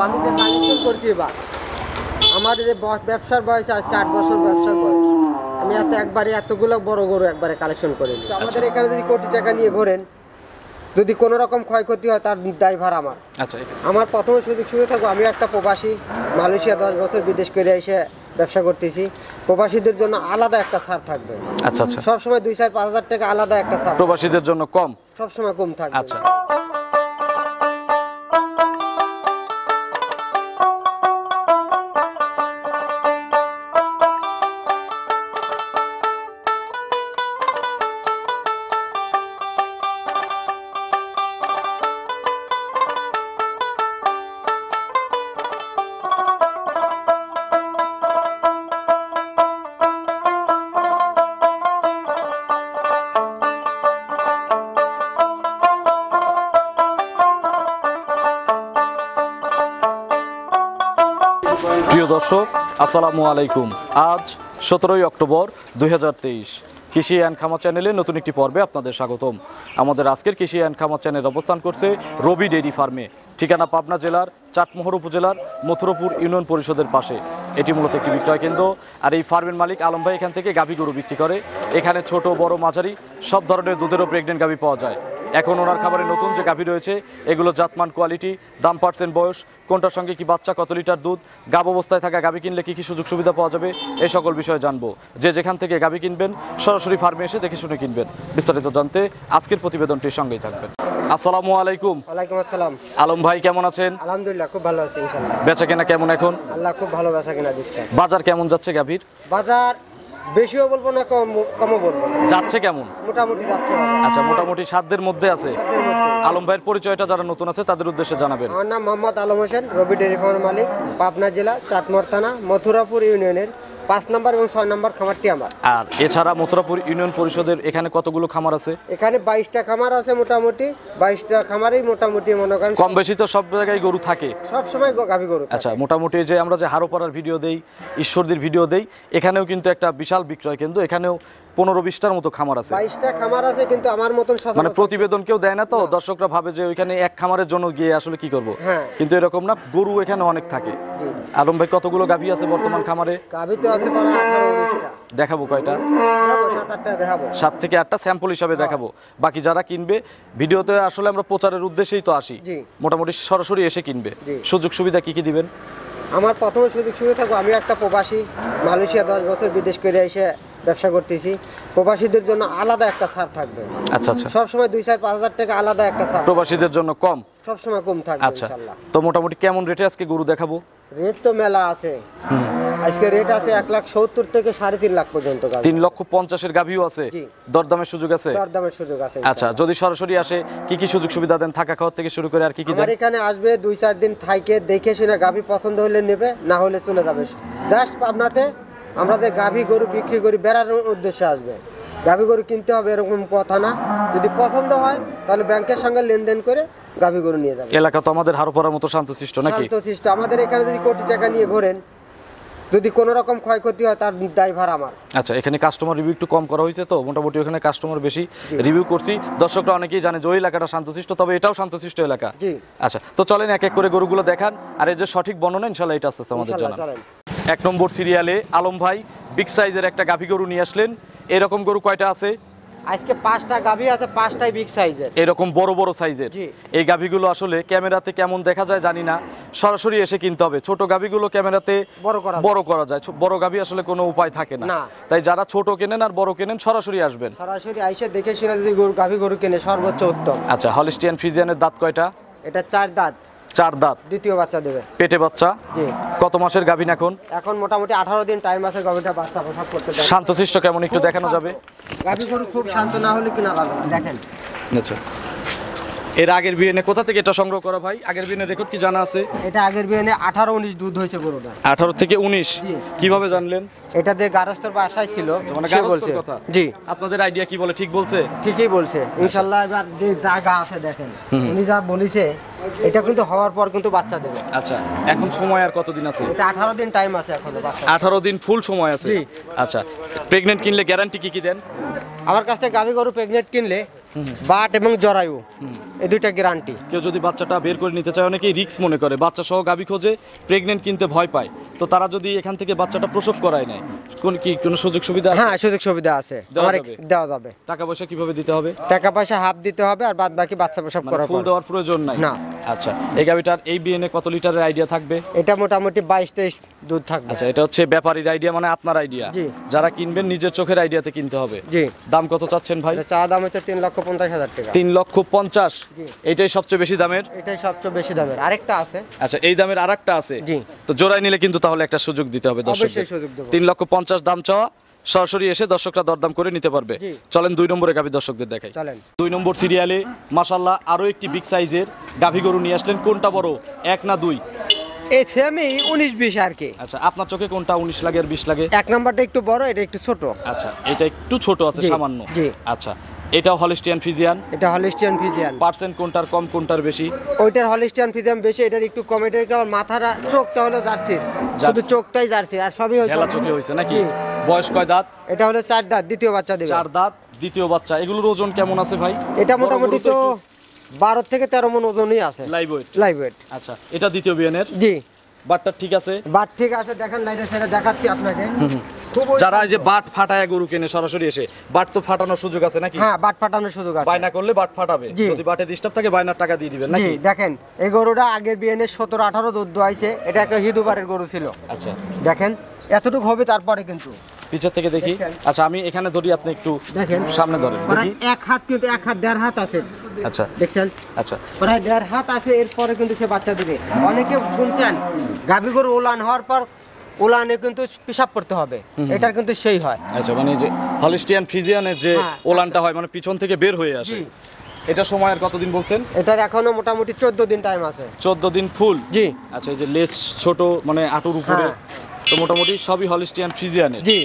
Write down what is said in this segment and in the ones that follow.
বাকিতে কানেকশন করছি আমার যে ব্যবসার বয়স আজকে আট বছর ব্যবসার বয়স আমি এত একবারে এতগুলো বড় গরু একবারে কালেকশন করে আচ্ছা। আমাদের এখানে যদি কোটি টাকা নিয়ে ঘোরেন যদি কোনো রকম ক্ষয়ক্ষতি হয় তার দায়ভার আমার আচ্ছা আমার প্রথমে সুযোগ শুরু থাকবো আমি একটা প্রবাসী মালয়েশিয়া দশ বছর বিদেশ করে এসে ব্যবসা করতেছি প্রবাসীদের জন্য আলাদা একটা সার থাকবে আচ্ছা আচ্ছা সবসময় দুই চার পাঁচ হাজার টাকা আলাদা একটা সার প্রবাসীদের জন্য কম সবসময় কম থাকবে আচ্ছা প্রিয় দর্শক আসসালামু আলাইকুম আজ সতেরোই অক্টোবর দুই কৃষি অ্যান্ড খামা চ্যানেলে নতুন একটি পর্বে আপনাদের স্বাগতম আমাদের আজকের কৃষি অ্যান্ড খামা চ্যানেল অবস্থান করছে রবি ডেরি ফার্মে ঠিকানা পাবনা জেলার চাটমোহর উপজেলার মথুরপুর ইউনিয়ন পরিষদের পাশে এটি মূলত একটি বিক্রয় কেন্দ্র আর এই ফার্মের মালিক আলম ভাই এখান থেকে গাভী গরু বিক্রি করে এখানে ছোট বড় মাঝারি সব ধরনের দুধেরও প্রেগনেন্ট গাভী পাওয়া যায় এখন ওনার খাবারে নতুন যে গাভী রয়েছে এগুলো জাতমান কোয়ালিটি দাম পার্সেন্ট বয়স কোনটার সঙ্গে কি বাচ্চা কত লিটার দুধ গাব অবস্থায় থাকা গাভী কিনলে কী কী সুযোগ সুবিধা পাওয়া যাবে এই সকল বিষয়ে জানবো যে যেখান থেকে গাভী কিনবেন সরাসরি ফার্মে এসে দেখে শুনে কিনবেন বিস্তারিত জানতে আজকের প্রতিবেদনটির সঙ্গেই থাকবেন আসসালামু আলাইকুম ওয়ালাইকুম আসসালাম আলম ভাই কেমন আছেন আলহামদুলিল্লাহ খুব ভালো আছি ইনশাআল্লাহ বেচা কেনা কেমন এখন আল্লাহ খুব ভালো বেচা কেনা দিচ্ছে বাজার কেমন যাচ্ছে গাভীর বাজার বেশিও বলবো না কম কমও বলবো যাচ্ছে কেমন মোটামুটি যাচ্ছে আচ্ছা মোটামুটি সাধ্যের মধ্যে আছে আলম ভাইয়ের পরিচয়টা যারা নতুন আছে তাদের উদ্দেশ্যে জানাবেন আমার নাম মোহাম্মদ আলম হোসেন রবি ডেরি ফার্মের মালিক পাবনা জেলা চাটমর থানা মথুরাপুর ইউনিয়নের পাঁচ নম্বর এবং ছয় নম্বর খামারটি আমার আর এছাড়া মথুরাপুর ইউনিয়ন পরিষদের এখানে কতগুলো খামার আছে এখানে বাইশটা খামার আছে মোটামুটি বাইশটা খামারেই মোটামুটি মনে করেন কম বেশি তো সব জায়গায় গরু থাকে সবসময় গাভী গরু আচ্ছা মোটামুটি যে আমরা যে হারোপাড়ার ভিডিও দেই ঈশ্বরদের ভিডিও দেই এখানেও কিন্তু একটা বিশাল বিক্রয় কিন্তু এখানেও পনেরো বিশটার মতো খামার আছে বাইশটা খামার আছে কিন্তু আমার মতন মানে প্রতিবেদন কেউ দেয় না তো দর্শকরা ভাবে যে ওইখানে এক খামারের জন্য গিয়ে আসলে কি করব হ্যাঁ। কিন্তু এরকম না গরু এখানে অনেক থাকে আলম ভাই কতগুলো গাভী আছে বর্তমান খামারে দেখাবো কয়টা সাত থেকে আটটা স্যাম্পল হিসাবে দেখাবো বাকি যারা কিনবে ভিডিওতে আসলে আমরা প্রচারের উদ্দেশ্যেই তো আসি মোটামুটি সরাসরি এসে কিনবে সুযোগ সুবিধা কি কি দিবেন আমার প্রথমে সুযোগ সুবিধা থাকবো আমি একটা প্রবাসী মালয়েশিয়া দশ বছর বিদেশ করে এসে ব্যবসা করতেছি প্রবাসীদের জন্য আলাদা একটা সার থাকবে আচ্ছা আচ্ছা সবসময় দুই চার পাঁচ হাজার টাকা আলাদা একটা সার প্রবাসীদের জন্য কম সবসময় কম থাকবে আচ্ছা তো মোটামুটি কেমন রেটে আজকে গরু দেখাবো রেট তো মেলা আছে আজকে রেট আছে এক লাখ সত্তর থেকে সাড়ে তিন লাখ পর্যন্ত তিন লক্ষ পঞ্চাশের গাভিও আছে দরদামের সুযোগ আছে দরদামের সুযোগ আছে আচ্ছা যদি সরাসরি আসে কি কি সুযোগ সুবিধা দেন থাকা খাওয়া থেকে শুরু করে আর কি কি দেন এখানে আসবে দুই চার দিন থাইকে দেখে শুনে গাভি পছন্দ হলে নেবে না হলে চলে যাবে জাস্ট আপনাতে আমরা যে গাভী গরু বিক্রি করি বেড়ার উদ্দেশ্যে আসবে গাভী গরু কিনতে হবে এরকম কথা না যদি পছন্দ হয় তাহলে ব্যাংকের সঙ্গে লেনদেন করে গাভী গরু নিয়ে যাবে এলাকা তো আমাদের হারোপাড়ার মতো শান্ত সৃষ্ট নাকি শান্ত সৃষ্ট আমাদের এখানে যদি কোটি টাকা নিয়ে ঘোরেন যদি কোনো রকম ক্ষয়ক্ষতি হয় তার ড্রাইভার আমার আচ্ছা এখানে কাস্টমার রিভিউ একটু কম করা হয়েছে তো মোটামুটি ওখানে কাস্টমার বেশি রিভিউ করছি দর্শকরা অনেকেই জানে যে ওই এলাকাটা শান্তশিষ্ট তবে এটাও শান্তশিষ্ট এলাকা জি আচ্ছা তো চলেন এক এক করে গরুগুলো দেখান আর এই যে সঠিক বর্ণনা ইনশাল্লাহ এটা আসতেছে আমাদের জানা এক নম্বর সিরিয়ালে আলম ভাই বিগ সাইজের একটা গাভী গরু নিয়ে আসলেন এরকম গরু কয়টা আছে আজকে পাঁচটা গাভী আছে পাঁচটাই বিগ সাইজের এরকম বড় বড় সাইজের এই গাভীগুলো আসলে ক্যামেরাতে কেমন দেখা যায় জানি না সরাসরি এসে কিনতে হবে ছোট গাভীগুলো ক্যামেরাতে বড় করা বড় করা যায় বড় গাভী আসলে কোনো উপায় থাকে না তাই যারা ছোট কেনেন আর বড় কেনেন সরাসরি আসবেন সরাসরি আইসে দেখে সিরাজি গরু গাভী গরু কেনে সর্বোচ্চ উত্তম আচ্ছা হলিস্টিয়ান ফিজিয়ানের দাঁত কয়টা এটা চার দাঁত চার দাঁত দ্বিতীয় বাচ্চা দেবে পেটে বাচ্চা জি কত মাসের গাভিন এখন এখন মোটামুটি 18 দিন টাইম আছে গাভিটা বাচ্চা প্রসব করতে শান্তশিষ্ট কেমন একটু দেখানো যাবে গাভী গরু খুব শান্ত না হলে কিনা লাগবে দেখেন আচ্ছা এর আগের বিএনএ কোথা থেকে এটা সংগ্রহ করা ভাই আগের বিএনএ রেকর্ড কি জানা আছে এটা আগের বিএনএ আঠারো উনিশ দুধ হয়েছে গরুটা আঠারো থেকে উনিশ কিভাবে জানলেন এটা যে বা বাসায় ছিল আচ্ছা, মানে সে বলছে জি আপনাদের আইডিয়া কি বলে ঠিক বলছে ঠিকই বলছে আচ্ছা। ইনশাআল্লাহ এবার যে জায়গা আছে দেখেন উনি যা বলেছে এটা কিন্তু হওয়ার পর কিন্তু বাচ্চা দেবে আচ্ছা এখন সময় আর কতদিন আছে এটা আঠারো দিন টাইম আছে এখন আঠারো দিন ফুল সময় আছে আচ্ছা প্রেগনেন্ট কিনলে গ্যারান্টি কি কি দেন আমার কাছ থেকে গাভী গরু প্রেগনেন্ট কিনলে বাট এবং জরায়ু এই দুইটা গ্যারান্টি কেউ যদি বাচ্চাটা বের করে নিতে চায় অনেকেই রিক্স মনে করে বাচ্চা সহ গাবি খোঁজে প্রেগনেন্ট কিনতে ভয় পায় তো তারা যদি এখান থেকে বাচ্চাটা প্রসব করায় নেয় কোন কি কোনো সুযোগ সুবিধা হ্যাঁ সুযোগ সুবিধা আছে আমার দেওয়া যাবে টাকা পয়সা কিভাবে দিতে হবে টাকা পয়সা হাফ দিতে হবে আর বাদ বাকি বাচ্চা প্রসব মানে করা ফুল দেওয়ার প্রয়োজন নাই না আচ্ছা এই গাবিটার এই বিএনএ কত লিটারের আইডিয়া থাকবে এটা মোটামুটি বাইশ তেইশ দুধ থাকবে আচ্ছা এটা হচ্ছে ব্যাপারীর আইডিয়া মানে আপনার আইডিয়া যারা কিনবেন নিজের চোখের আইডিয়াতে কিনতে হবে জি দাম কত চাচ্ছেন ভাই চা দাম হচ্ছে তিন লক্ষ পঞ্চাশ আচ্ছা, সরাসরি এসে দর্শকরা দরদাম করে নিতে পারবে চলেন দুই নম্বরে গাভী দর্শকদের দেখাই দুই নম্বর সিরিয়ালে মাসাল্লাহ আরও একটি বিগ সাইজের গাভী গরু নিয়ে আসলেন কোনটা বড় এক না দুই এছে আমি উনিশ বিশ আর আচ্ছা আপনার চোখে কোনটা উনিশ লাগে আর বিশ লাগে এক নাম্বারটা একটু বড় এটা একটু ছোট আচ্ছা এটা একটু ছোট আছে সামান্য আচ্ছা এটা হলিস্টিয়ান ফিজিয়ান এটা হলিস্টিয়ান ফিজিয়ান পার্সেন্ট কোনটার কম কোনটার বেশি ওইটার হলিস্টিয়ান ফিজিয়ান বেশি এটার একটু কম এটার কারণ মাথার চোখটা হলো জার্সি শুধু চোখটাই জার্সি আর সবই হয়েছে ঢেলা চোখে হয়েছে নাকি বয়স কয় দাঁত এটা হলো চার দাঁত দ্বিতীয় বাচ্চা দেবে চার দাঁত দ্বিতীয় বাচ্চা এগুলোর ওজন কেমন আছে ভাই এটা মোটামুটি তো বারো থেকে তেরো মন ওজনই আছে লাইভ ওয়েট লাইভ ওয়েট আচ্ছা এটা দ্বিতীয় বিয়ানের জি বাটটা ঠিক আছে বাট ঠিক আছে দেখেন লাইটে সেটা দেখাচ্ছি আপনাকে যারা এই যে বাট ফাটায় গরু কেনে সরাসরি এসে বাট তো ফাটানোর সুযোগ আছে নাকি হ্যাঁ বাট ফাটানোর সুযোগ আছে বায়না করলে বাট ফাটাবে যদি বাটে ডিস্টার্ব থাকে বায়নার টাকা দিয়ে দিবেন নাকি দেখেন এই গরুটা আগের বিএনএ 17 18 দুধ দোয়াইছে এটা একটা হিদুবারের গরু ছিল আচ্ছা দেখেন এতটুকু হবে তারপরে কিন্তু পিছন থেকে দেখি আচ্ছা আমি এখানে ধরি আপনি একটু দেখেন সামনে ধরেন এক হাত কিন্তু এক হাত দেড় হাত আছে আচ্ছা দেখছেন আচ্ছা প্রায় দেড় হাত আছে এরপরে কিন্তু সে বাচ্চা দিবে অনেকে শুনছেন গাভী গরু হওয়ার পর ওলানে কিন্তু পেশাব করতে হবে এটা কিন্তু সেই হয় আচ্ছা মানে যে হলিস্টিয়ান ফিজিয়ানের যে ওলানটা হ্যাঁ, আচ্ছা। হয় মানে পিছন থেকে বের হয়ে আসে এটা সময়ের কতদিন বলছেন এটার এখনো মোটামুটি চোদ্দ দিন টাইম আছে চোদ্দ দিন ফুল জি আচ্ছা এই যে লেস ছোট মানে আঁটুর উপরে হ্যাঁ। তো মোটামুটি সবই হলিস্টিয়ান ফিজিয়ানের জি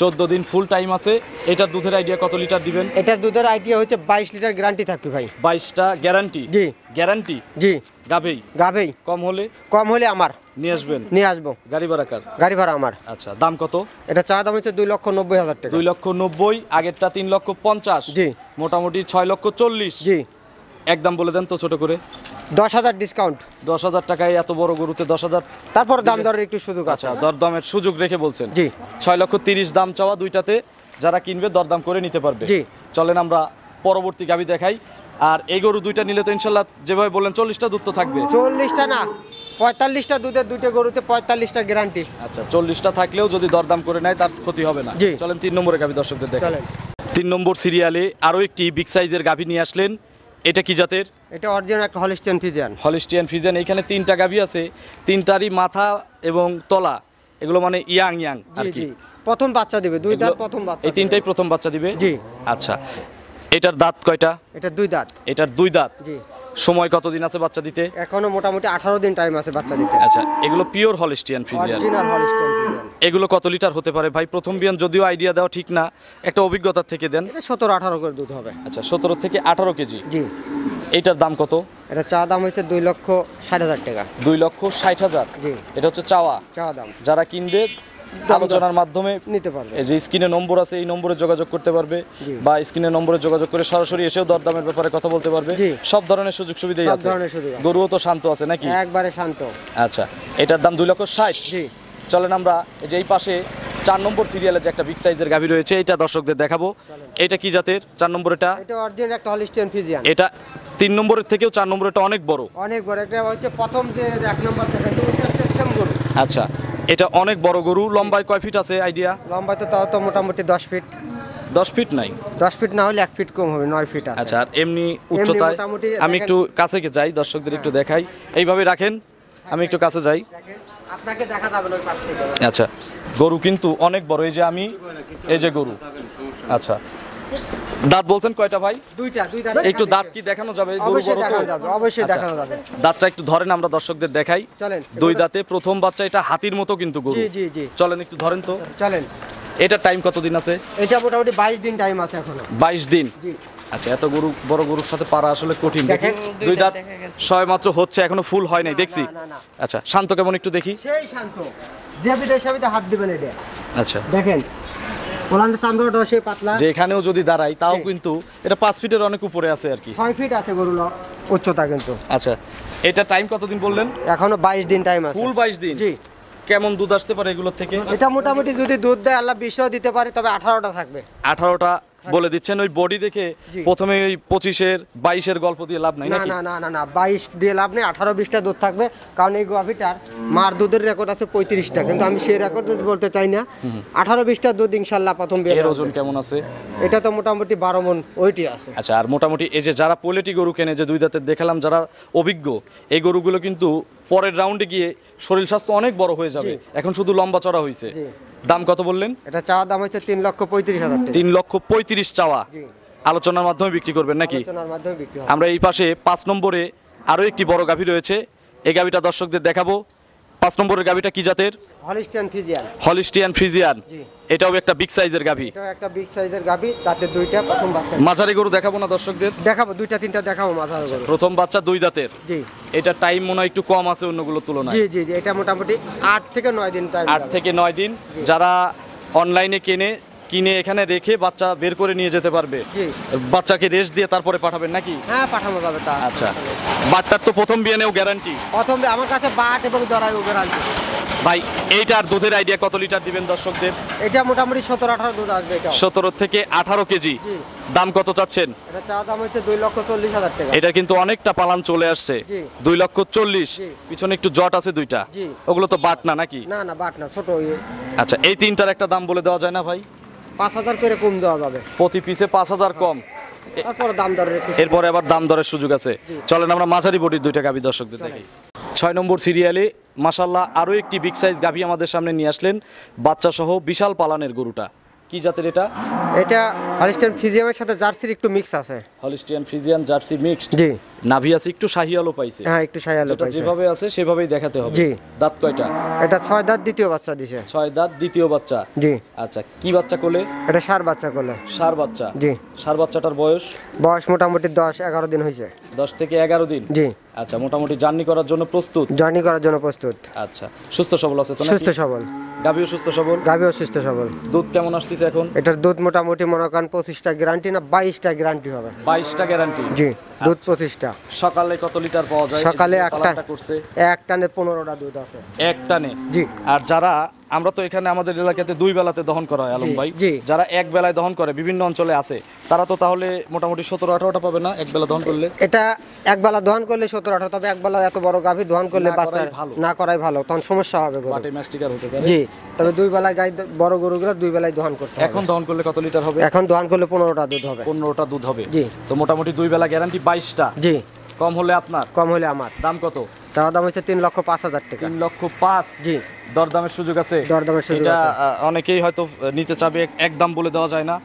চোদ্দ দিন ফুল টাইম আছে এটার দুধের আইডিয়া কত লিটার দিবেন এটার দুধের আইডিয়া হচ্ছে বাইশ লিটার গ্যারান্টি থাকবে ভাই বাইশটা গ্যারান্টি জি গ্যারান্টি জি গাভেই গাভেই কম হলে কম হলে আমার নিয়ে আসবেন নিয়ে আসবো গাড়ি ভাড়া কার গাড়ি ভাড়া আমার আচ্ছা দাম কত এটা চা দাম হচ্ছে দুই লক্ষ নব্বই হাজার টাকা দুই লক্ষ নব্বই আগেরটা তিন লক্ষ পঞ্চাশ জি মোটামুটি ছয় লক্ষ চল্লিশ জি একদম বলে দেন তো ছোট করে দশ হাজার ডিসকাউন্ট দশ হাজার টাকায় এত বড় গরুতে দশ হাজার তারপর দাম দরের একটু সুযোগ আছে আচ্ছা, দরদামের সুযোগ রেখে বলছেন জি ছয় লক্ষ তিরিশ দাম চাওয়া দুইটাতে যারা কিনবে দরদাম করে নিতে পারবে জি চলেন আমরা পরবর্তী গাবি দেখাই আর এই গরু দুইটা নিলে তো ইনশাল্লাহ যেভাবে বললেন চল্লিশটা দুধ তো থাকবে চল্লিশটা না পঁয়তাল্লিশটা দুধের দুইটা গরুতে পঁয়তাল্লিশটা গ্যারান্টি আচ্ছা চল্লিশটা থাকলেও যদি দরদাম করে নেয় তার ক্ষতি হবে না চলেন তিন নম্বরে গাবি দর্শকদের দেখেন তিন নম্বর সিরিয়ালে আরও একটি বিগ সাইজের গাভি নিয়ে আসলেন এটা কি জাতের এটা অরিজিনাল একটা হলিস্টিয়ান ফিজিয়ান হলিস্টিয়ান ফিজিয়ান এখানে তিনটা গাভি আছে তিনটারই মাথা এবং তলা এগুলো মানে ইয়াং ইয়াং আর কি প্রথম বাচ্চা দিবে দুইটা প্রথম বাচ্চা এই তিনটাই প্রথম বাচ্চা দিবে জি আচ্ছা এটার দাঁত কয়টা এটার দুই দাঁত এটার দুই দাঁত জি সময় কতদিন আছে বাচ্চা দিতে এখনো মোটামুটি আঠারো দিন টাইম আছে বাচ্চা দিতে আচ্ছা এগুলো পিওর হলিস্টিয়ান ফ্রিজিয়ান এগুলো কত লিটার হতে পারে ভাই প্রথম বিয়ান যদিও আইডিয়া দেওয়া ঠিক না একটা অভিজ্ঞতা থেকে দেন সতেরো আঠারো করে দুধ হবে আচ্ছা সতেরো থেকে আঠারো কেজি জি এইটার দাম কত এটা চা দাম হচ্ছে দুই লক্ষ ষাট হাজার টাকা দুই লক্ষ ষাট হাজার এটা হচ্ছে চাওয়া চাওয়া দাম যারা কিনবে আলোচনার মাধ্যমে নিতে পারবে এই যে স্ক্রিনে নম্বর আছে এই নম্বরে যোগাযোগ করতে পারবে বা স্ক্রিনে নম্বরে যোগাযোগ করে সরাসরি এসেও দরদামের ব্যাপারে কথা বলতে পারবে সব ধরনের সুযোগ সুবিধাই আছে গরুও তো শান্ত আছে নাকি একবারে শান্ত আচ্ছা এটার দাম দুই লক্ষ ষাট চলেন আমরা যে এই পাশে চার নম্বর সিরিয়ালে যে একটা বিগ সাইজের গাভী রয়েছে এটা দর্শকদের দেখাবো এটা কি জাতের চার নম্বর এটা এটা অরিজিনাল একটা হলিস্টিয়ান ফিজিয়ান এটা তিন নম্বরের থেকেও চার নম্বর এটা অনেক বড় অনেক বড় এটা হচ্ছে প্রথম যে এক নম্বর থেকে আচ্ছা এটা অনেক বড় গরু লম্বায় কয় ফিট আছে আইডিয়া লম্বায় তো তাও তো মোটামুটি দশ ফিট দশ ফিট নাই দশ ফিট না হলে এক ফিট কম হবে নয় ফিট আচ্ছা আর এমনি উচ্চতায় আমি একটু কাছে যাই দর্শকদের একটু দেখাই এইভাবে রাখেন আমি একটু কাছে যাই আপনাকে দেখা যাবে আচ্ছা গরু কিন্তু অনেক বড় এই যে আমি এই যে গরু আচ্ছা দাঁত বলছেন কয়টা ভাই দুইটা দুইটা একটু দাঁত কি দেখানো যাবে অবশ্যই আচ্ছা। দেখানো যাবে দাঁতটা একটু ধরেন আমরা দর্শকদের দেখাই চলেন দুই দাঁতে প্রথম বাচ্চা এটা হাতির মতো কিন্তু গরু জি জি জি চলেন একটু ধরেন তো চলেন এটা টাইম কতদিন আছে এটা মোটামুটি 22 দিন টাইম আছে এখনো 22 দিন জি আচ্ছা এত গরু বড় গরুর সাথে পারা আসলে কঠিন দেখেন দুই দাঁত ছয় মাত্র হচ্ছে এখনো ফুল হয় নাই দেখছি আচ্ছা শান্ত কেমন একটু দেখি সেই শান্ত যে বিদেশে হাত দিবেন এটা আচ্ছা দেখেন পোলান্ডের চামড়াটাও সেই পাতলা যেখানেও যদি দাঁড়াই তাও কিন্তু এটা পাঁচ ফিটের অনেক উপরে আছে আর কি ছয় ফিট আছে গরুর উচ্চতা কিন্তু আচ্ছা এটা টাইম কতদিন বললেন এখনো বাইশ দিন টাইম আছে ফুল বাইশ দিন জি কেমন দুধ আসতে পারে এগুলোর থেকে এটা মোটামুটি যদি দুধ দেয় আল্লাহ বিশও দিতে পারে তবে আঠারোটা থাকবে আঠারোটা বলে দিচ্ছেন ওই বডি দেখে প্রথমে ওই পঁচিশের বাইশের গল্প দিয়ে লাভ নাই না না না না বাইশ দিয়ে লাভ নেই আঠারো বিশটা দুধ থাকবে কারণ এই গাভিটার মার দুধের রেকর্ড আছে পঁয়ত্রিশটা কিন্তু আমি সেই রেকর্ড বলতে চাই না আঠারো বিশটা দুধ ইনশাল্লাহ প্রথম বের ওজন কেমন আছে এটা তো মোটামুটি বারো মন ওইটি আছে আচ্ছা আর মোটামুটি এই যে যারা পোলেটি গরু কেনে যে দুই দাঁতের দেখালাম যারা অভিজ্ঞ এই গরুগুলো কিন্তু পরের রাউন্ডে গিয়ে শরীর স্বাস্থ্য অনেক বড় হয়ে যাবে এখন শুধু লম্বা চড়া হয়েছে দাম কত বললেন এটা চাওয়া দাম হচ্ছে তিন লক্ষ পঁয়ত্রিশ হাজার তিন লক্ষ পঁয়ত্রিশ চাওয়া আলোচনার মাধ্যমে বিক্রি করবেন নাকি আমরা এই পাশে পাঁচ নম্বরে আরও একটি বড় গাভী রয়েছে এই গাভীটা দর্শকদের দেখাবো পাঁচ নম্বরের গাভিটা কি জাতের হলিস্টিয়ান ফ্রিজিয়ান এটাও একটা বিগ সাইজের গাভি এটাও একটা বিগ সাইজের গাভি তাতে দুইটা প্রথম বাচ্চা মাঝারি গরু দেখাবো না দর্শকদের দেখাবো দুইটা তিনটা দেখাবো মাঝারি গরু প্রথম বাচ্চা দুই দাঁতের জি এটা টাইম মনে হয় একটু কম আছে অন্যগুলোর তুলনায় জি জি জি এটা মোটামুটি 8 থেকে 9 দিন টাইম 8 থেকে 9 দিন যারা অনলাইনে কেনে কিনে এখানে রেখে বাচ্চা বের করে নিয়ে যেতে পারবে বাচ্চাকে রেস্ট দিয়ে তারপরে পাঠাবেন নাকি হ্যাঁ পাঠানো যাবে তা আচ্ছা বাচ্চার তো প্রথম নেও গ্যারান্টি প্রথম আমার কাছে বাট এবং জরায়ু গ্যারান্টি ভাই এইটার দুধের আইডিয়া কত লিটার দিবেন দর্শকদের এটা মোটামুটি সতেরো আঠারো দুধ আসবে সতেরো থেকে আঠারো কেজি দাম কত চাচ্ছেন এটা চা দাম হচ্ছে দুই লক্ষ চল্লিশ হাজার এটা কিন্তু অনেকটা পালান চলে আসছে দুই লক্ষ চল্লিশ পিছনে একটু জট আছে দুইটা ওগুলো তো বাট না নাকি না না বাট না ছোট ইয়ে। আচ্ছা এই তিনটার একটা দাম বলে দেওয়া যায় না ভাই পাঁচ হাজার করে কম দেওয়া যাবে প্রতি পিসে পাঁচ হাজার কম হ্যাঁ। তারপরে দাম দরের এরপরে আবার দাম দরের সুযোগ আছে চলেন আমরা মাঝারি বডির দুইটা গাভি দর্শকদের দেখি ছয় নম্বর সিরিয়ালে মাসাল্লাহ আরো একটি বিগ সাইজ গাভি আমাদের সামনে নিয়ে আসলেন বাচ্চা সহ বিশাল পালানের গরুটা কি জাতের এটা এটা হলিস্টিয়ান ফিজিয়ামের সাথে জার্সির একটু মিক্স আছে হলিস্টিয়ান ফিজিয়ান জার্সি মিক্সড জি নাভি আছে একটু শাহিয়ালও পাইছে হ্যাঁ একটু শাহিয়ালও পাইছে যেভাবে আছে সেভাবেই দেখাতে হবে জি দাঁত কয়টা এটা ছয় দাঁত দ্বিতীয় বাচ্চা দিছে ছয় দাঁত দ্বিতীয় বাচ্চা জি আচ্ছা কি বাচ্চা কোলে এটা সার বাচ্চা কোলে সার বাচ্চা জি সার বাচ্চাটার বয়স বয়স মোটামুটি 10 11 দিন হয়েছে 10 থেকে 11 দিন জি আচ্ছা মোটামুটি জার্নি করার জন্য প্রস্তুত জার্নি করার জন্য প্রস্তুত আচ্ছা সুস্থ সবল আছে তো সুস্থ সবল গাভিও সুস্থ সবল গাভিও সুস্থ সবল দুধ কেমন আসতেছে এখন এটার দুধ মোটামুটি মনে করেন পঁচিশটা গ্যারান্টি না বাইশটা গ্যারান্টি হবে বাইশটা গ্যারান্টি জি দুধ আচ্ছা। পঁচিশটা আচ্ছা সকালে কত লিটার পাওয়া যায় সকালে একটা করছে এক টানে পনেরোটা দুধ আছে এক টানে জি আর যারা আমরা তো এখানে আমাদের এলাকাতে দুই বেলাতে দহন করা হয় আলম ভাই যারা এক বেলায় দহন করে বিভিন্ন অঞ্চলে আছে তারা তো তাহলে মোটামুটি সতেরো আঠারোটা পাবে না এক বেলা দহন করলে এটা এক বেলা দহন করলে সতেরো আঠারো তবে এক বেলা এত বড় গাভী দহন করলে বাচ্চা না করাই ভালো তখন সমস্যা হবে জি তবে দুই বেলায় গাই বড় গরুগুলো দুই বেলায় দহন করতে এখন দহন করলে কত লিটার হবে এখন দহন করলে পনেরোটা দুধ হবে পনেরোটা দুধ হবে জি তো মোটামুটি দুই বেলা গ্যারান্টি বাইশটা জি কম হলে আপনার কম হলে আমার দাম কত চাওয়া দাম হচ্ছে তিন লক্ষ পাঁচ হাজার টাকা তিন লক্ষ পাঁচ জি দরদামের সুযোগ আছে দরদামের সুযোগ অনেকেই হয়তো নিতে চাবে এক দাম বলে দেওয়া যায় না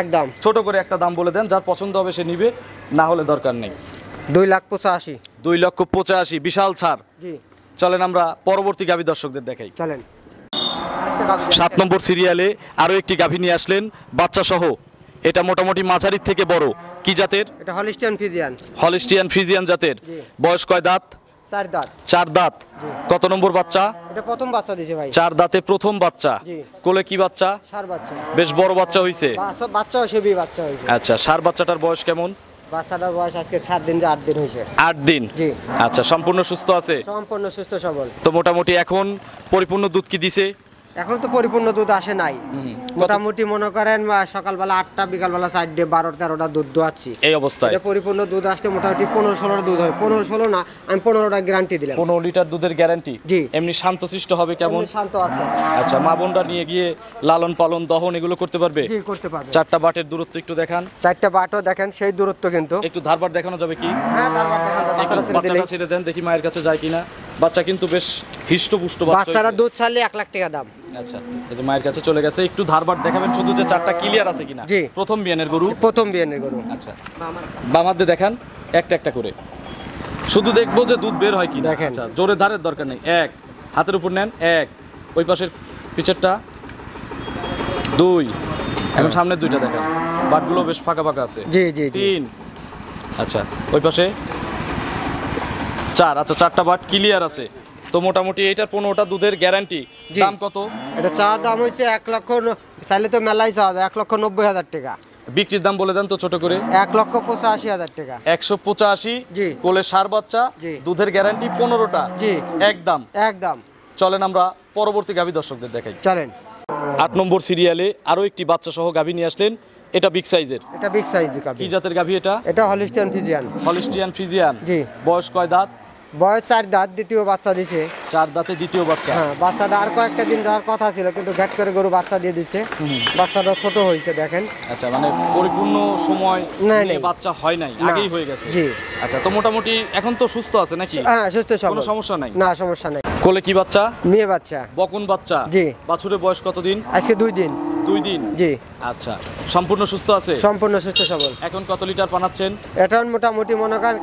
একদম ছোট করে একটা দাম বলে দেন যার পছন্দ হবে সে নিবে না হলে দরকার নেই দুই লাখ পঁচাশি দুই লক্ষ পঁচাশি বিশাল ছাড় জি চলেন আমরা পরবর্তী গাভী দর্শকদের দেখাই চলেন সাত নম্বর সিরিয়ালে আরও একটি গাভী নিয়ে আসলেন বাচ্চা সহ এটা মোটামুটি মাঝারির থেকে বড় কি জাতের এটা হলিস্টিয়ান ফিজিয়ান হলিস্টিয়ান ফিজিয়ান জাতের বয়স কয় দাঁত চার দাঁত চার দাঁত কত নম্বর বাচ্চা এটা প্রথম বাচ্চা দিয়েছে ভাই চার দাঁতে প্রথম বাচ্চা কোলে কি বাচ্চা সার বাচ্চা বেশ বড় বাচ্চা হইছে বাচ্চা হইছে বি বাচ্চা হইছে আচ্ছা সার বাচ্চাটার বয়স কেমন বাচ্চাটার বয়স আজকে 7 দিন যে 8 দিন হইছে 8 দিন জি আচ্ছা সম্পূর্ণ সুস্থ আছে সম্পূর্ণ সুস্থ সবল তো মোটামুটি এখন পরিপূর্ণ দুধ কি দিছে এখন তো পরিপূর্ণ দুধ আসে নাই মোটামুটি মনে করেন সকালবেলা আটটা বিকালবেলা চারটে বারো তেরোটা দুধ দোয়াচ্ছি এই অবস্থায় পরিপূর্ণ দুধ আসতে মোটামুটি পনেরো ষোলোর দুধ হয় পনেরো ষোলো না আমি পনেরোটা গ্যারান্টি দিলাম পনেরো লিটার দুধের গ্যারান্টি জি এমনি সৃষ্ট হবে কেমন শান্ত আছে আচ্ছা মা বোনরা নিয়ে গিয়ে লালন পালন দহন এগুলো করতে পারবে জি করতে পারবে চারটা বাটের দূরত্ব একটু দেখান চারটা বাটও দেখেন সেই দূরত্ব কিন্তু একটু ধারবার দেখানো যাবে কি হ্যাঁ ধারবার দেখানো যাবে ছেড়ে দেন দেখি মায়ের কাছে যায় কিনা বাচ্চা কিন্তু বেশ হৃষ্টপুষ্ট বাচ্চারা দুধ ছাড়লে এক লাখ টাকা দাম আচ্ছা মায়ের কাছে চলে গেছে একটু দেখাবেন চারটা ক্লিয়ার আছে জি প্রথম গরু প্রথম গরু আচ্ছা দেখান একটা একটা করে শুধু যে দুধ বের হয় কি আচ্ছা ধারের দরকার নেই এক হাতের উপর নেন এক ওই পাশের পিছেরটা দুই সামনের দুইটা দেখেন বাটগুলো বেশ ফাঁকা ফাঁকা আছে জি জি তিন আচ্ছা ওই পাশে চার আচ্ছা চারটা বাট ক্লিয়ার আছে তো মোটামুটি এটা পনেরোটা দুধের গ্যারান্টি দাম কত এটা চা দাম হয়েছে এক লক্ষ চাইলে তো মেলাই চা এক লক্ষ নব্বই হাজার টাকা বিক্রির দাম বলে দেন তো ছোট করে এক লক্ষ পঁচাশি হাজার টাকা একশো পঁচাশি কোলে সার বাচ্চা দুধের গ্যারান্টি পনেরোটা একদম একদম চলেন আমরা পরবর্তী গাভী দর্শকদের দেখাই চলেন আট নম্বর সিরিয়ালে আরও একটি বাচ্চা সহ গাভী নিয়ে আসলেন এটা বিগ সাইজের এটা বিগ সাইজের গাভী কি জাতের গাভী এটা এটা হলিস্টিয়ান ফিজিয়ান হলিস্টিয়ান ফিজিয়ান জি বয়স কয় দাঁত বয়স চার দাঁত দ্বিতীয় বাচ্চা দিছে চার দাঁতে দ্বিতীয় বাচ্চা হ্যাঁ বাচ্চাটা আর কয়েকটা দিন যাওয়ার কথা ছিল কিন্তু ঘ্যাট করে গরু বাচ্চা দিয়ে দিছে বাচ্চাটা ছোট হয়েছে দেখেন আচ্ছা মানে পরিপূর্ণ সময় না বাচ্চা হয় নাই আগেই হয়ে গেছে জি আচ্ছা তো মোটামুটি এখন তো সুস্থ আছে নাকি হ্যাঁ সুস্থ সব কোনো সমস্যা নাই না সমস্যা নাই কোলে কি বাচ্চা মেয়ে বাচ্চা বকুন বাচ্চা জি বাছুরের বয়স কতদিন আজকে দুই দিন দুই দিন জি আচ্ছা সম্পূর্ণ সুস্থ আছে সম্পূর্ণ সুস্থ সবল এখন কত লিটার পানাচ্ছেন এটা মোটামুটি মনে করেন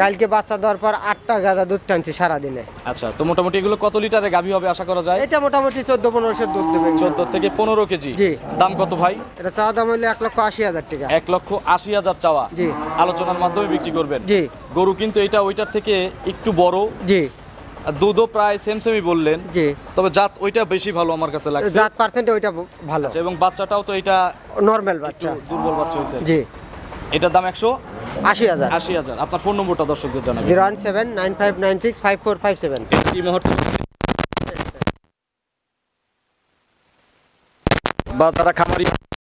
কালকে বাচ্চা দেওয়ার পর আটটা গাদা দুধ টানছি সারাদিনে আচ্ছা তো মোটামুটি এগুলো কত লিটারে গাভী হবে আশা করা যায় এটা মোটামুটি চোদ্দ পনেরোশো দুধ দেবে চোদ্দ থেকে পনেরো কেজি জি। দাম কত ভাই এটা চাওয়া দাম হলে এক লক্ষ আশি হাজার টাকা এক লক্ষ আশি হাজার চাওয়া জি। আলোচনার মাধ্যমে বিক্রি করবেন জি। গরু কিন্তু এটা ওইটার থেকে একটু বড় জি দুধও প্রায় সেম সেমই বললেন জি তবে জাত ওইটা বেশি ভালো আমার কাছে লাগছে জাত পার্সেন্টে ওইটা ভালো আছে আচ্ছা, এবং বাচ্চাটাও তো এটা নর্মাল বাচ্চা দুর্বল বাচ্চা হয়েছে জি এটার দাম একশো আশি হাজার আশি হাজার আপনার ফোন নম্বরটা দর্শকদের জানাবেন zero one seven nine five nine six five four five seven একটি মুহূর্ত বা তারা খামারি